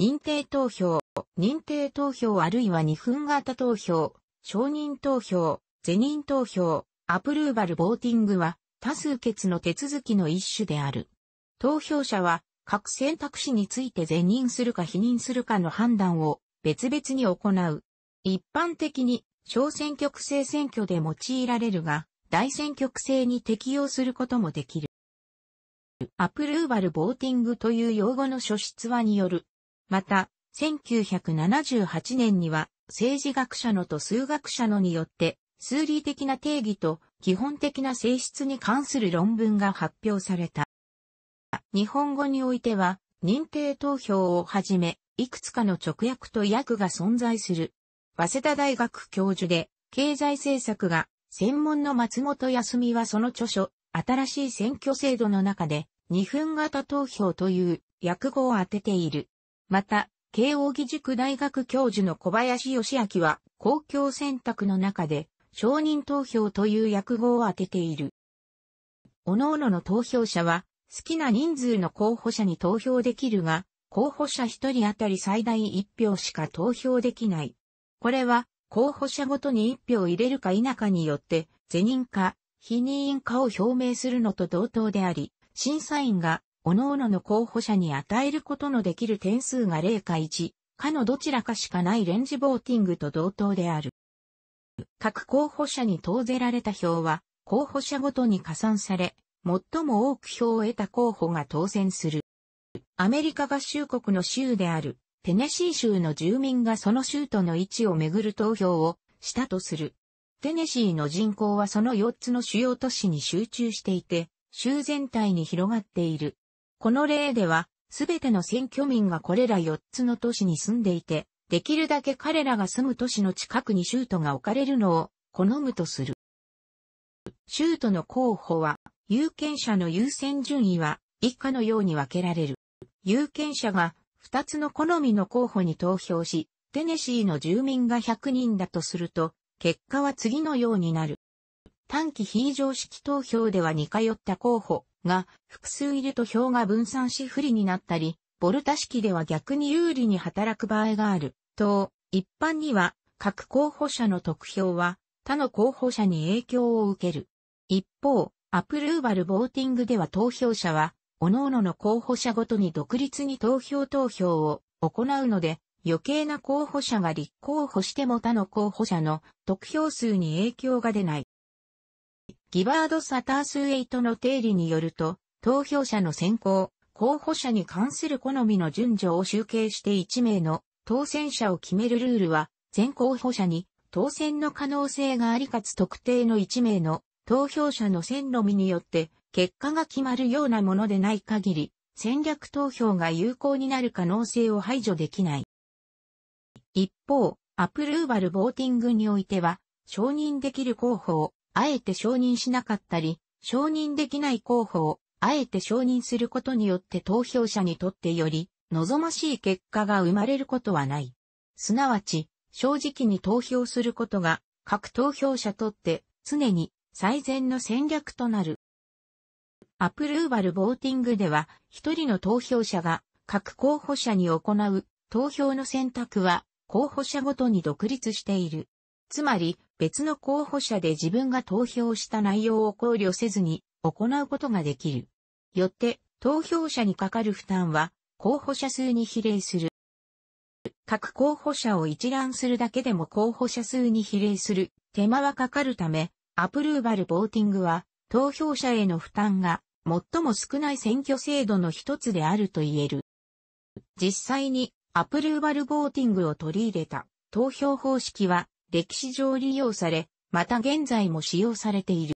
認定投票、認定投票あるいは2分型投票、承認投票、是認投票、アプルーバルボーティングは多数決の手続きの一種である。投票者は各選択肢について是認するか否認するかの判断を別々に行う。一般的に小選挙区制選挙で用いられるが、大選挙区制に適用することもできる。アプルーバルボーティングという用語の書出話によるまた、1978年には政治学者のと数学者のによって数理的な定義と基本的な性質に関する論文が発表された。日本語においては認定投票をはじめ、いくつかの直訳と訳が存在する。早稲田大学教授で経済政策が専門の松本康美はその著書、新しい選挙制度の中で2分型投票という訳語を当てている。また、慶応義塾大学教授の小林義明は、公共選択の中で、承認投票という訳語を当てている。各々の投票者は、好きな人数の候補者に投票できるが、候補者一人当たり最大一票しか投票できない。これは、候補者ごとに一票入れるか否かによって、是認か、否認かを表明するのと同等であり、審査員が各々の候補者に与えることのできる点数が0か1、かのどちらかしかないレンジボーティングと同等である。各候補者に投ぜられた票は、候補者ごとに加算され、最も多く票を得た候補が当選する。アメリカ合衆国の州である、テネシー州の住民がその州都の位置をめぐる投票をしたとする。テネシーの人口はその4つの主要都市に集中していて、州全体に広がっている。この例では、すべての選挙民がこれら4つの都市に住んでいて、できるだけ彼らが住む都市の近くに州都が置かれるのを好むとする。州都の候補は、有権者の優先順位は以下のように分けられる。有権者が2つの好みの候補に投票し、テネシーの住民が100人だとすると、結果は次のようになる。短期非常識投票では似通った候補が複数いると表が分散し不利になったり、ボルタ式では逆に有利に働く場合がある。と、一般には各候補者の得票は他の候補者に影響を受ける。一方、アプルーバルボーティングでは投票者は、各々の候補者ごとに独立に投票投票を行うので、余計な候補者が立候補しても他の候補者の得票数に影響が出ない。ギバード・サタースウェイトの定理によると、投票者の選考、候補者に関する好みの順序を集計して1名の当選者を決めるルールは、全候補者に当選の可能性がありかつ特定の1名の投票者の線のみによって結果が決まるようなものでない限り、戦略投票が有効になる可能性を排除できない。一方、アプルーバルボーティングにおいては、承認できる候補をあえて承認しなかったり、承認できない候補を、あえて承認することによって投票者にとってより、望ましい結果が生まれることはない。すなわち、正直に投票することが、各投票者とって常に最善の戦略となる。アプルーバルボーティングでは、一人の投票者が各候補者に行う投票の選択は候補者ごとに独立している。つまり、別の候補者で自分が投票した内容を考慮せずに行うことができる。よって、投票者にかかる負担は、候補者数に比例する。各候補者を一覧するだけでも候補者数に比例する手間はかかるため、アプルーバルボーティングは、投票者への負担が最も少ない選挙制度の一つであると言える。実際にアプルーバルボーティングを取り入れた投票方式は歴史上利用され、また現在も使用されている。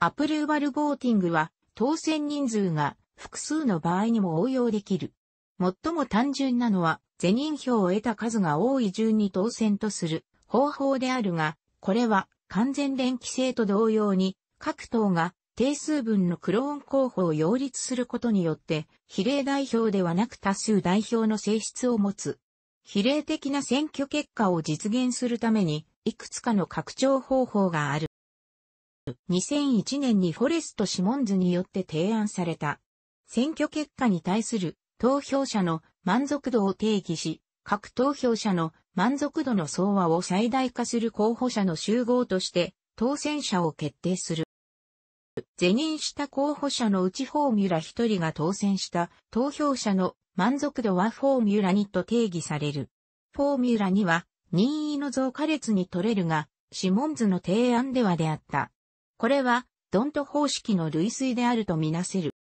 アプルーバルボーティングは、当選人数が複数の場合にも応用できる。最も単純なのは、是認票を得た数が多い順に当選とする方法であるが、これは完全連規制と同様に、各党が定数分のクローン候補を擁立することによって、比例代表ではなく多数代表の性質を持つ。比例的な選挙結果を実現するために、いくつかの拡張方法がある。2001年にフォレスト・シモンズによって提案された、選挙結果に対する投票者の満足度を定義し、各投票者の満足度の総和を最大化する候補者の集合として、当選者を決定する。是認した候補者のうちフォーミュラ1人が当選した投票者の満足度はフォーミュラ2と定義される。フォーミュラ2は任意の増加列に取れるが、シモンズの提案ではであった。これは、ドント方式の類推であるとみなせる。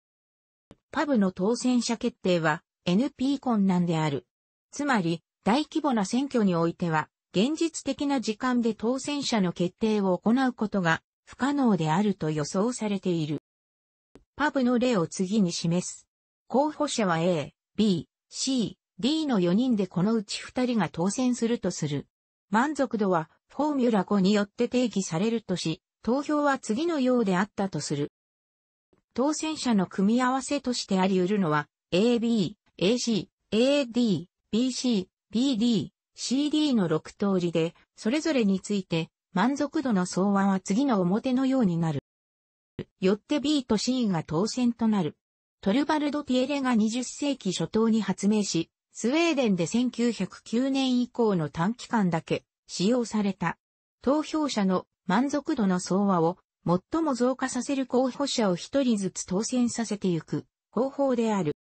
パブの当選者決定は NP 困難である。つまり、大規模な選挙においては、現実的な時間で当選者の決定を行うことが不可能であると予想されている。パブの例を次に示す。候補者は A、B、C、D の4人でこのうち2人が当選するとする。満足度はフォーミュラ5によって定義されるとし、投票は次のようであったとする。当選者の組み合わせとしてあり得るのは、AB、AC、AD、BC、BD、CD の6通りで、それぞれについて満足度の草和は次の表のようになる。よって B と C が当選となる。トルバルド・ピエレが20世紀初頭に発明し、スウェーデンで1909年以降の短期間だけ使用された。投票者の満足度の総和を最も増加させる候補者を一人ずつ当選させていく方法である。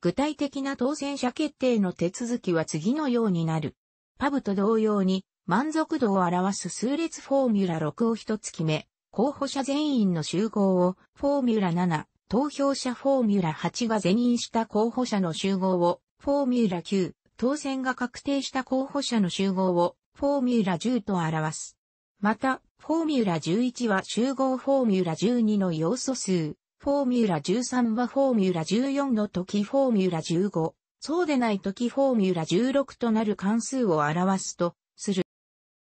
具体的な当選者決定の手続きは次のようになる。パブと同様に満足度を表す数列フォーミュラ6を一つ決め、候補者全員の集合をフォーミュラ7、投票者フォーミュラ8が全員した候補者の集合をフォーミュラ9、当選が確定した候補者の集合をフォーミュラ10と表す。また、フォーミュラ11は集合フォーミュラ12の要素数、フォーミュラ13はフォーミュラ14の時フォーミュラ15、そうでない時フォーミュラ16となる関数を表すとする。